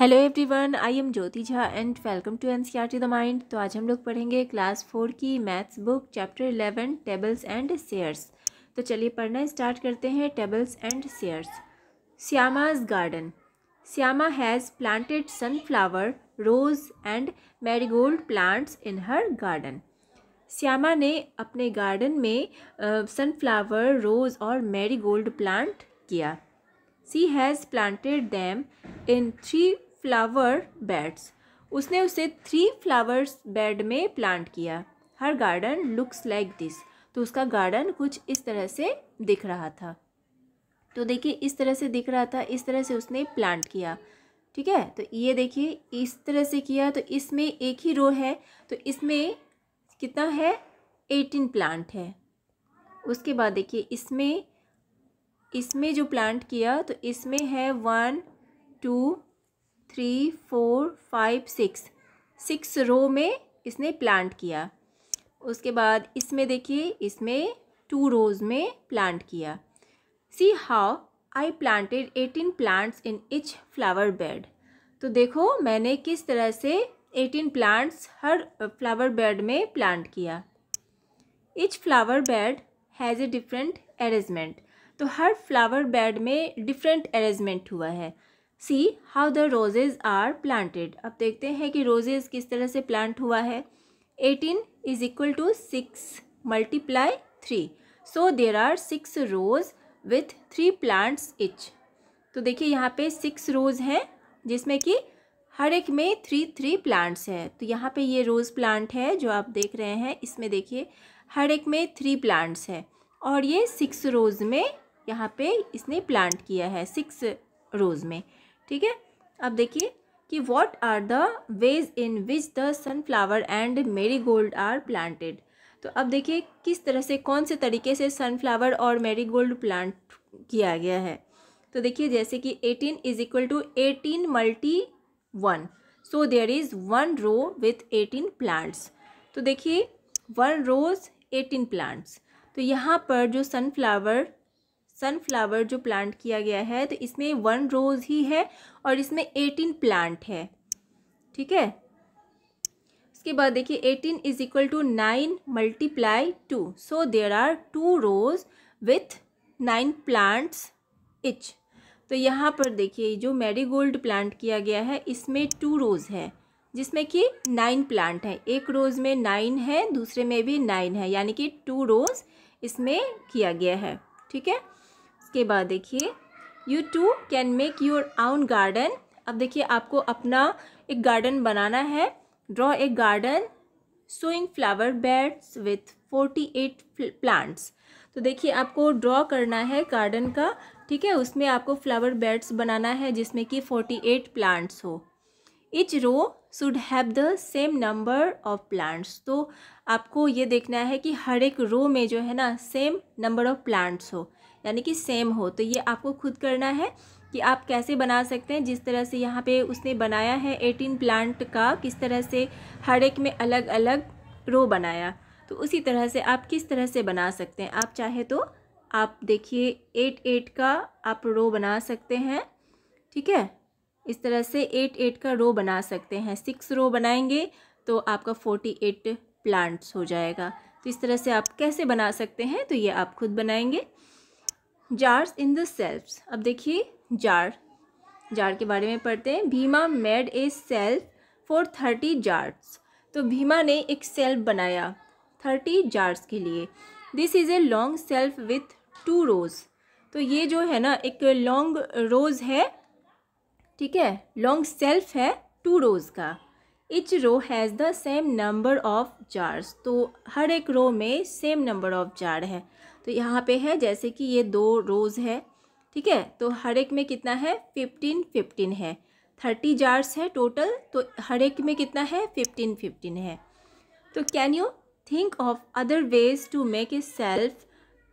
hello everyone I am Jyoti Jha and welcome to N C R T the mind तो आज हम लोग पढ़ेंगे क्लास फोर की maths book chapter eleven tables and shares तो चलिए पढ़ना स्टार्ट करते हैं tables and shares Shyama's garden Shyama has planted sunflower rose and marigold plants in her garden Shyama ने अपने गार्डन में सनफ्लावर रोज़ और मैरीगोल्ड प्लांट किया she has planted them in three flower beds उसने उसे थ्री फ्लावर्स बेड में प्लांट किया her garden looks like this तो उसका गार्डन कुछ इस तरह से दिख रहा था तो देखिए इस तरह से दिख रहा था इस तरह से उसने प्लांट किया ठीक है तो ये देखिए इस तरह से किया तो इसमें एक ही रो है तो इसमें कितना है एटीन प्लांट है उसके बाद देखिए इसमें इसमें जो प्लांट किया तो इसमें है one two three four five six six row में इसने प्लांट किया उसके बाद इसमें देखिए इसमें टू रोज में प्लांट किया see how I planted eighteen plants in each flower bed तो देखो मैंने किस तरह से एटीन प्लांट्स हर फ्लावर बेड में प्लांट किया each flower bed has a different arrangement तो हर फ्लावर बेड में डिफरेंट अरेंजमेंट हुआ है see how the roses are planted अब देखते हैं कि रोजेज़ किस तरह से प्लांट हुआ है eighteen is equal to six multiply three so there are six rows with three plants each तो देखिए यहाँ पे सिक्स रोज़ हैं जिसमें कि हर एक में थ्री थ्री प्लांट्स हैं तो यहाँ पे ये रोज़ प्लांट है जो आप देख रहे हैं इसमें देखिए हर एक में थ्री प्लांट्स है और ये सिक्स रोज़ में यहाँ पे इसने प्लांट किया है सिक्स रोज़ में ठीक है अब देखिए कि what are the ways in which the sunflower and marigold are planted तो अब देखिए किस तरह से कौन से तरीके से सनफ्लावर और मेरी गोल्ड प्लांट किया गया है तो देखिए जैसे कि eighteen is equal to eighteen multi one so there is one row with eighteen plants तो देखिए वन रोज एटीन प्लांट्स तो यहाँ पर जो सनफ्लावर सनफ्लावर जो प्लांट किया गया है तो इसमें वन रोज़ ही है और इसमें एटीन प्लांट है ठीक है उसके बाद देखिए eighteen is equal to nine multiply two so there are two rows with nine plants each तो यहाँ पर देखिए जो मैरीगोल्ड प्लांट किया गया है इसमें टू रोज़ है जिसमें कि नाइन प्लांट है एक रोज़ में नाइन है दूसरे में भी नाइन है यानी कि टू रोज़ इसमें किया गया है ठीक है उसके बाद देखिए you too can make your own garden अब देखिए आपको अपना एक गार्डन बनाना है draw a garden showing flower beds with forty eight plants तो देखिए आपको ड्रॉ करना है गार्डन का ठीक है उसमें आपको फ्लावर बेड्स बनाना है जिसमें कि फोर्टी एट प्लांट्स हो each row should have the same number of plants तो आपको ये देखना है कि हर एक रो में जो है ना सेम नंबर ऑफ प्लांट्स हो यानी कि सेम हो तो ये आपको खुद करना है कि आप कैसे बना सकते हैं जिस तरह से यहाँ पे उसने बनाया है एटीन प्लांट का किस तरह से हर एक में अलग अलग रो बनाया तो उसी तरह से आप किस तरह से बना सकते हैं आप चाहे तो आप देखिए एट एट का आप रो बना सकते हैं ठीक है इस तरह से एट एट का रो बना सकते हैं सिक्स रो बनाएंगे तो आपका फोर्टी एट प्लांट्स हो जाएगा तो इस तरह से आप कैसे बना सकते हैं तो ये आप खुद बनाएंगे जार्स इन द सेल्फ्स अब देखिए जार जार के बारे में पढ़ते हैं Bhima made a shelf for thirty jars तो भीमा ने एक सेल्फ बनाया थर्टी जार्स के लिए this is a long shelf with two rows तो ये जो है ना एक लॉन्ग रोज़ है ठीक है लॉन्ग सेल्फ है टू रोज़ का each row has the same number of jars तो हर एक रो में सेम नंबर ऑफ जार है तो यहाँ पे है जैसे कि ये दो रोज़ है ठीक है तो हर एक में कितना है फिफ्टीन फिफ्टीन है थर्टी जार्स है टोटल तो हर एक में कितना है फिफ्टीन फिफ्टीन है तो can you think of other ways to make a shelf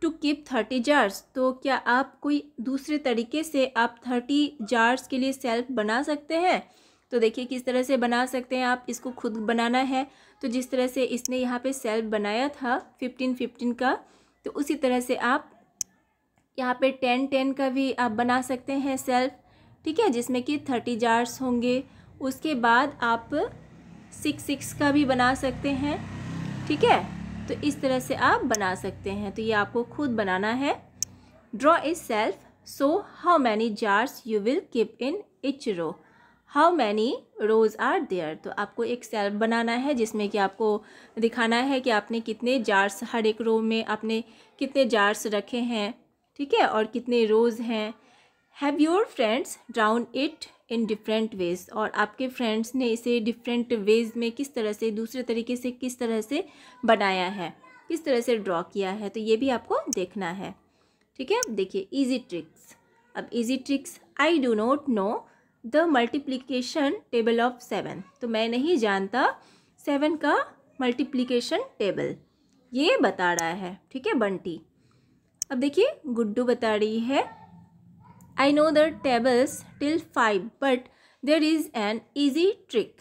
to keep thirty jars तो क्या आप कोई दूसरे तरीके से आप थर्टी जार्स के लिए सेल्फ बना सकते हैं तो देखिए किस तरह से बना सकते हैं आप इसको खुद बनाना है तो जिस तरह से इसने यहाँ पे सेल बनाया था फिफ्टीन फिफ्टीन का तो उसी तरह से आप यहाँ पे टेन टेन का भी आप बना सकते हैं सेल्फ ठीक है जिसमें कि थर्टी जार्स होंगे उसके बाद आप सिक्स सिक्स का भी बना सकते हैं ठीक है तो इस तरह से आप बना सकते हैं तो ये आपको खुद बनाना है draw is self so how many jars you will keep in each row how many rows are there तो आपको एक सेल्फ बनाना है जिसमें कि आपको दिखाना है कि आपने कितने जार्स हर एक रो में आपने कितने जार्स रखे हैं ठीक है और कितने रोज़ हैं have your friends drawn it in different ways और आपके फ्रेंड्स ने इसे डिफरेंट वेज में किस तरह से दूसरे तरीके से किस तरह से बनाया है किस तरह से ड्रॉ किया है तो ये भी आपको देखना है ठीक है देखिए इजी ट्रिक्स अब easy tricks I do not know the multiplication table of seven तो मैं नहीं जानता सेवन का मल्टीप्लीकेशन टेबल ये बता रहा है ठीक है बंटी अब देखिए गुड्डू बता रही है I know the tables till five but there is an easy trick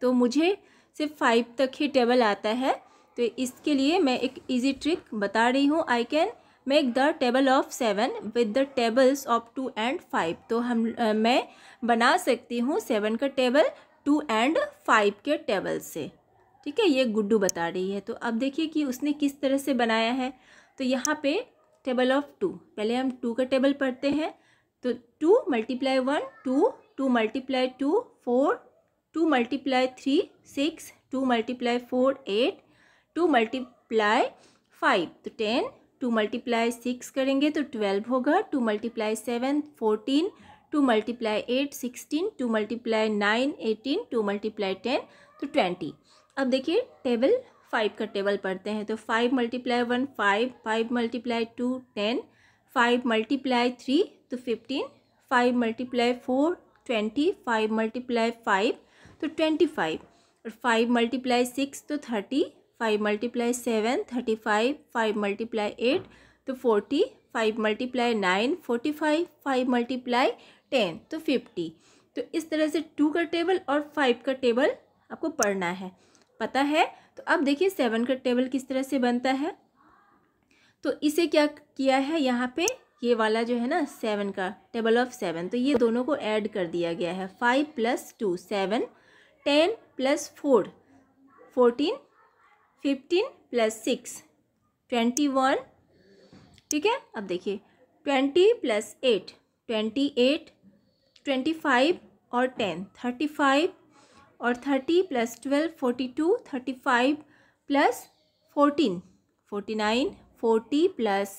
तो मुझे सिर्फ फाइव तक ही टेबल आता है तो इसके लिए मैं एक ईजी ट्रिक बता रही हूँ I can make the table of seven with the tables of two and five तो हम आ, मैं बना सकती हूँ सेवन का टेबल टू एंड फाइव के टेबल से ठीक है ये गुड्डू बता रही है तो अब देखिए कि उसने किस तरह से बनाया है तो यहाँ पे टेबल ऑफ टू पहले हम टू का टेबल पढ़ते हैं तो two multiply one two two multiply two four two multiply three six two multiply four eight two multiply five तो टेन टू मल्टीप्लाई सिक्स करेंगे तो ट्वेल्व होगा two multiply seven fourteen two multiply eight sixteen two multiply nine eighteen two multiply ten तो twenty अब देखिए table five का table पढ़ते हैं तो five multiply one five five multiply two ten five multiply three तो fifteen five multiply four twenty five multiply five तो twenty five और फाइव मल्टीप्लाई सिक्स तो thirty five multiply seven thirty five five multiply eight तो forty five multiply nine forty five five multiply ten तो fifty तो इस तरह से to का टेबल और फाइव का टेबल आपको पढ़ना है पता है तो अब देखिए सेवन का टेबल किस तरह से बनता है तो इसे क्या किया है यहाँ पे ये वाला जो है ना सेवन का टेबल ऑफ सेवन तो ये दोनों को ऐड कर दिया गया है five plus two seven ten plus four fourteen fifteen plus six twenty one ठीक है अब देखिए twenty plus eight twenty eight twenty five और टेन थर्टी फाइव और thirty plus twelve forty two thirty five plus fourteen forty nine forty plus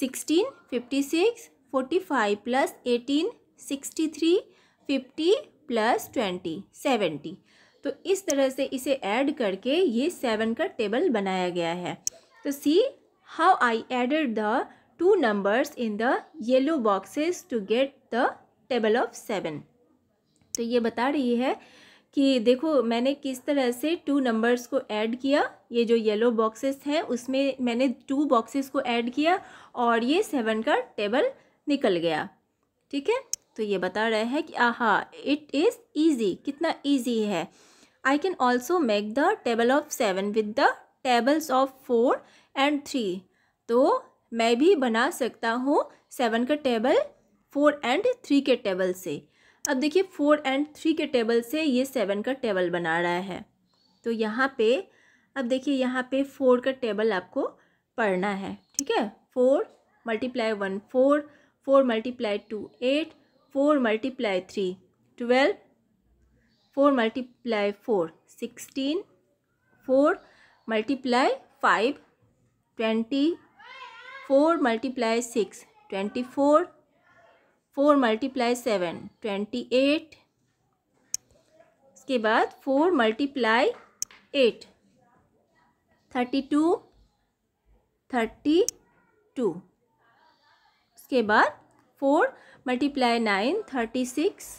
sixteen fifty six forty five plus eighteen sixty three fifty plus twenty seventy तो इस तरह से इसे add करके ये seven का table बनाया गया है तो see how I added the two numbers in the yellow boxes to get the table of seven तो ये बता रही है कि देखो मैंने किस तरह से टू नंबर्स को ऐड किया ये जो येलो बॉक्सेस हैं उसमें मैंने टू बॉक्सेस को ऐड किया और ये सेवन का टेबल निकल गया ठीक है तो ये बता रहा है कि आहा इट इज़ ईजी कितना ईजी है I can also make the table of seven with the tables of four and three तो मैं भी बना सकता हूँ सेवन का टेबल फोर एंड थ्री के टेबल से अब देखिए फोर एंड थ्री के टेबल से ये सेवन का टेबल बना रहा है तो यहाँ पे अब देखिए यहाँ पे फोर का टेबल आपको पढ़ना है ठीक है four multiply one four four multiply two eight four multiply three twelve four multiply four sixteen four multiply five twenty four multiply six twenty four four multiply seven twenty eight इसके बाद four multiply eight thirty two thirty two उसके बाद four multiply nine thirty six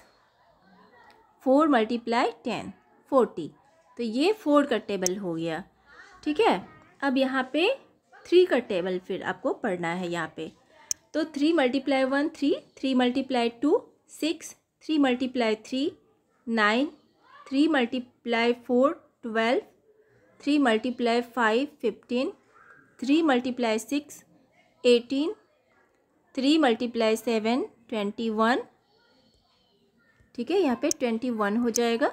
four multiply ten forty तो ये four का table हो गया ठीक है अब यहाँ पे थ्री का टेबल फिर आपको पढ़ना है यहाँ पे तो three multiply one three three multiply two six three multiply three nine three multiply four twelve three multiply five fifteen three multiply six eighteen three multiply seven twenty one ठीक है यहाँ पे ट्वेंटी वन हो जाएगा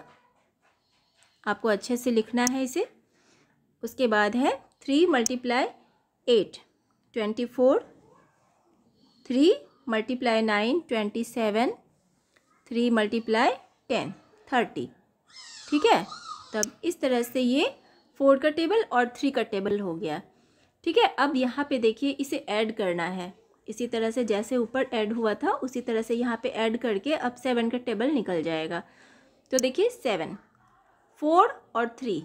आपको अच्छे से लिखना है इसे उसके बाद है three multiply eight twenty four three multiply nine twenty seven three multiply ten thirty ठीक है तब इस तरह से ये फोर का टेबल और थ्री का टेबल हो गया ठीक है अब यहाँ पे देखिए इसे ऐड करना है इसी तरह से जैसे ऊपर ऐड हुआ था उसी तरह से यहाँ पे ऐड करके अब सेवन का टेबल निकल जाएगा तो देखिए सेवन फोर और थ्री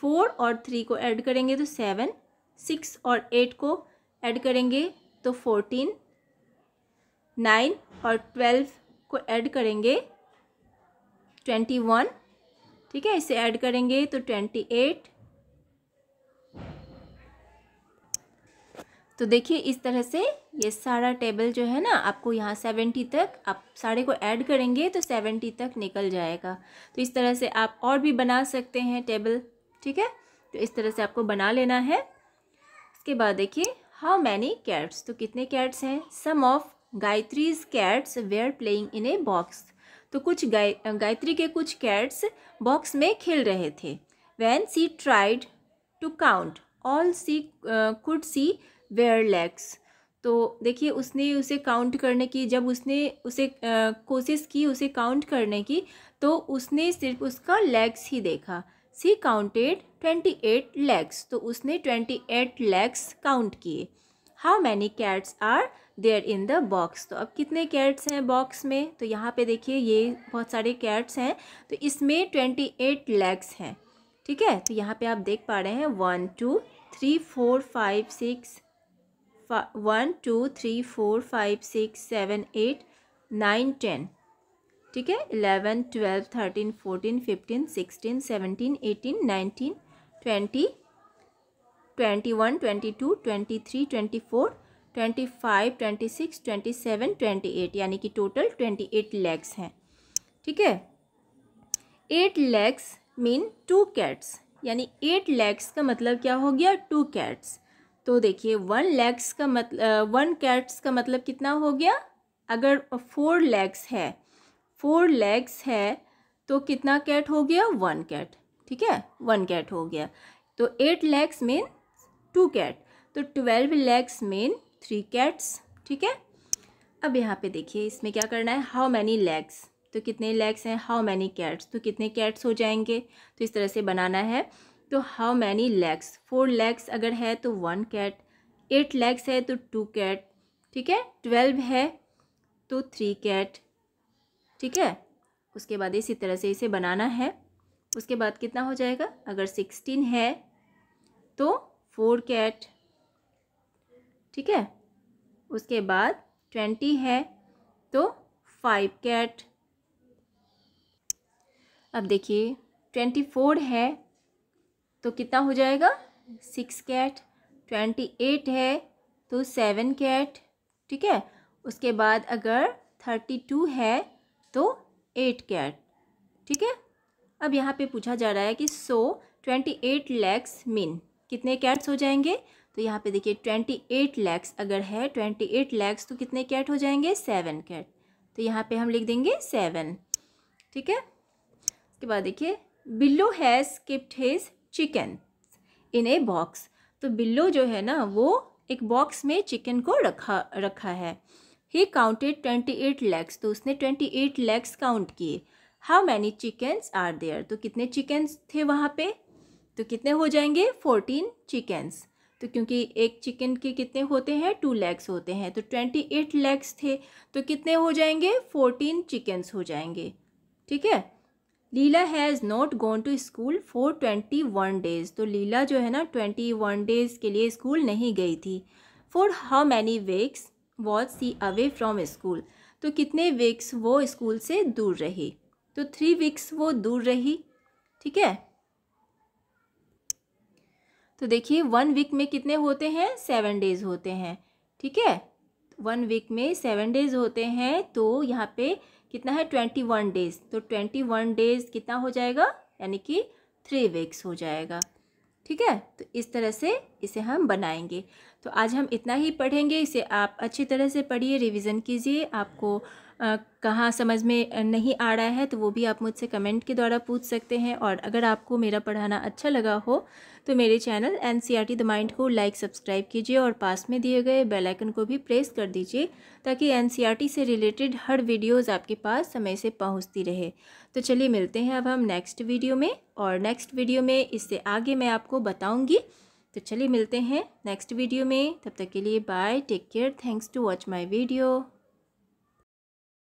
फोर और थ्री को ऐड करेंगे तो सेवन सिक्स और एट को ऐड करेंगे तो फोर्टीन नाइन और ट्वेल्व को ऐड करेंगे ट्वेंटी वन ठीक है इसे ऐड करेंगे तो ट्वेंटी एट तो देखिए इस तरह से ये सारा टेबल जो है ना आपको यहाँ सेवेंटी तक आप सारे को ऐड करेंगे तो सेवेंटी तक निकल जाएगा तो इस तरह से आप और भी बना सकते हैं टेबल ठीक है तो इस तरह से आपको बना लेना है इसके बाद देखिए हाउ मैनी कैट्स तो कितने कैट्स हैं some of Gayatri's cats were playing in a box तो कुछ गाय गायत्री के कुछ कैट्स बॉक्स में खेल रहे थे when she tried to count all she could see were legs तो देखिए उसने उसे काउंट करने की जब उसने उसे uh, कोशिश की उसे काउंट करने की तो उसने सिर्फ उसका लेग्स ही देखा she counted twenty eight legs तो उसने ट्वेंटी एट लेग्स काउंट किए how many cats are there in the box तो अब कितने कैट्स हैं बॉक्स में तो यहाँ पे देखिए ये बहुत सारे कैट्स हैं तो इसमें ट्वेंटी एट लेग्स हैं ठीक है तो यहाँ पे आप देख पा रहे हैं one two three four five six one two three four five six seven eight nine ten ठीक है eleven twelve thirteen fourteen fifteen sixteen seventeen eighteen nineteen twenty twenty one twenty two twenty three twenty four twenty five twenty six twenty seven twenty eight यानी कि total twenty eight legs हैं ठीक है eight legs mean two cats यानी eight legs का मतलब क्या हो गया टू कैट्स तो देखिए वन लैक्स का मतलब वन कैट्स का मतलब कितना हो गया अगर फोर लैक्स है फोर लेग्स है तो कितना कैट हो गया वन कैट ठीक है वन कैट हो गया तो eight legs mean two cat तो twelve legs mean three cats ठीक है अब यहाँ पे देखिए इसमें क्या करना है हाउ मैनी लेग्स तो कितने लेग्स हैं हाउ मैनी कैट्स तो कितने कैट्स हो जाएंगे तो इस तरह से बनाना है तो how many legs four legs अगर है तो वन कैट एट लेग्स है तो टू कैट ठीक है ट्वेल्व है तो थ्री कैट ठीक है उसके बाद इसी तरह से इसे बनाना है उसके बाद कितना हो जाएगा अगर सिक्सटीन है तो फोर कैट ठीक है उसके बाद ट्वेंटी है तो फाइव कैट अब देखिए ट्वेंटी फोर है तो कितना हो जाएगा सिक्स कैट ट्वेंटी एट है तो सेवन कैट ठीक है उसके बाद अगर थर्टी टू है तो एट कैट ठीक है अब यहाँ पे पूछा जा रहा है कि so twenty eight legs mean कितने कैट्स हो जाएंगे तो यहाँ पे देखिए ट्वेंटी एट लैक्स अगर है ट्वेंटी एट लैक्स तो कितने कैट हो जाएंगे सेवन कैट तो यहाँ पे हम लिख देंगे सेवन ठीक है उसके बाद देखिए Billo has kept his chicken in a box तो बिल्लो जो है ना वो एक बॉक्स में चिकन को रखा रखा है he counted twenty eight legs तो उसने ट्वेंटी एट लैक्स काउंट किए how many chickens are there तो कितने चिकन्स थे वहाँ पे तो कितने हो जाएंगे फोर्टीन चिकन्स तो क्योंकि एक चिकन के कितने होते हैं टू लैक्स होते हैं तो ट्वेंटी एट लैक्स थे तो कितने हो जाएंगे फोर्टीन चिकन्स हो जाएंगे ठीक है Leela has not gone to school for twenty one days तो लीला जो है ना ट्वेंटी वन डेज़ के लिए स्कूल नहीं गई थी for how many weeks was she away from school तो कितने वीक्स वो स्कूल से दूर रही तो थ्री वीक्स वो दूर रही ठीक है तो देखिए वन वीक में कितने होते हैं सेवन डेज होते हैं ठीक है वन वीक में सेवन डेज होते हैं तो यहाँ पे कितना है ट्वेंटी वन डेज तो ट्वेंटी वन डेज कितना हो जाएगा यानी कि थ्री वीक्स हो जाएगा ठीक है तो इस तरह से इसे हम बनाएंगे तो आज हम इतना ही पढ़ेंगे इसे आप अच्छी तरह से पढ़िए रिवीजन कीजिए आपको कहाँ समझ में नहीं आ रहा है तो वो भी आप मुझसे कमेंट के द्वारा पूछ सकते हैं और अगर आपको मेरा पढ़ाना अच्छा लगा हो तो मेरे channel N C R T the mind को लाइक सब्सक्राइब कीजिए और पास में दिए गए बेल आइकन को भी प्रेस कर दीजिए ताकि एन सी आर टी से रिलेटेड हर वीडियोज़ आपके पास समय से पहुँचती रहे तो चलिए मिलते हैं अब हम नेक्स्ट वीडियो में और नेक्स्ट वीडियो में इससे आगे मैं आपको बताऊँगी तो चलिए मिलते हैं नेक्स्ट वीडियो में तब तक के लिए bye take care thanks to watch my video